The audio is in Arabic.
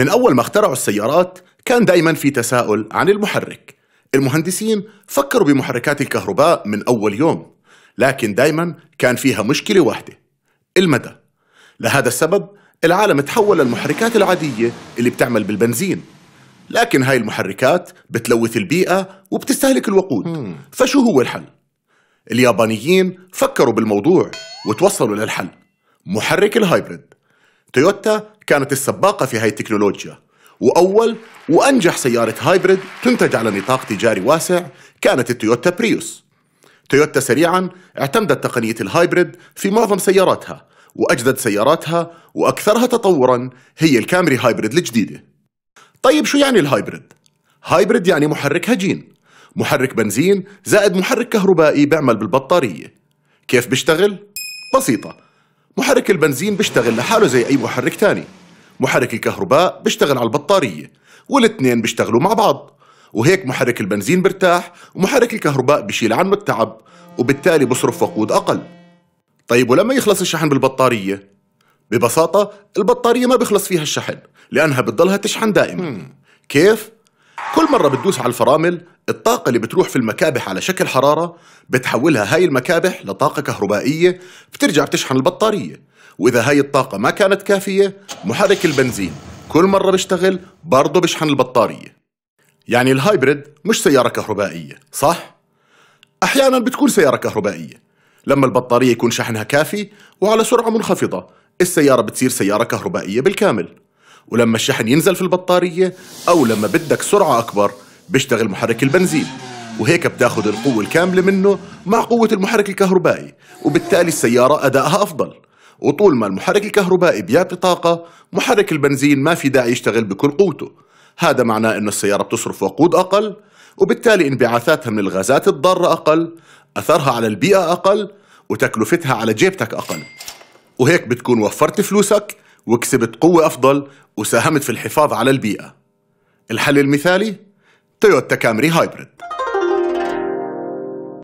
من أول ما اخترعوا السيارات كان دايما في تساؤل عن المحرك المهندسين فكروا بمحركات الكهرباء من أول يوم لكن دايما كان فيها مشكلة واحدة المدى لهذا السبب العالم تحول للمحركات العادية اللي بتعمل بالبنزين لكن هاي المحركات بتلوث البيئة وبتستهلك الوقود فشو هو الحل؟ اليابانيين فكروا بالموضوع وتوصلوا للحل محرك الهايبرد تويوتا كانت السباقة في هاي التكنولوجيا وأول وأنجح سيارة هايبريد تنتج على نطاق تجاري واسع كانت التويوتا بريوس تويوتا سريعا اعتمدت تقنية الهايبريد في معظم سياراتها وأجدد سياراتها وأكثرها تطورا هي الكامري هايبريد الجديدة طيب شو يعني الهايبريد؟ هايبريد يعني محرك هجين محرك بنزين زائد محرك كهربائي بيعمل بالبطارية كيف بيشتغل؟ بسيطة محرك البنزين بيشتغل لحاله زي أي محرك تاني محرك الكهرباء بيشتغل على البطارية والاثنين بيشتغلوا مع بعض وهيك محرك البنزين برتاح ومحرك الكهرباء بشيل عنه التعب وبالتالي بصرف وقود أقل طيب ولما يخلص الشحن بالبطارية؟ ببساطة البطارية ما بيخلص فيها الشحن لأنها بتضلها تشحن دائما كيف؟ كل مرة بتدوس على الفرامل الطاقة اللي بتروح في المكابح على شكل حرارة بتحولها هاي المكابح لطاقة كهربائية بترجع بتشحن البطارية وإذا هاي الطاقة ما كانت كافية محرك البنزين كل مرة بيشتغل برضه بشحن البطارية يعني الهايبريد مش سيارة كهربائية صح؟ أحيانا بتكون سيارة كهربائية لما البطارية يكون شحنها كافي وعلى سرعة منخفضة السيارة بتصير سيارة كهربائية بالكامل ولما الشحن ينزل في البطارية أو لما بدك سرعة أكبر بيشتغل محرك البنزين وهيك بتاخذ القوة الكاملة منه مع قوة المحرك الكهربائي وبالتالي السيارة أدائها أفضل وطول ما المحرك الكهربائي بيعطي طاقة محرك البنزين ما في داعي يشتغل بكل قوته هذا معناه أن السيارة بتصرف وقود أقل وبالتالي انبعاثاتها من الغازات الضارة أقل أثرها على البيئة أقل وتكلفتها على جيبتك أقل وهيك بتكون وفرت فلوسك وكسبت قوة أفضل وساهمت في الحفاظ على البيئة الحل المثالي Toyota Camry Hybrid.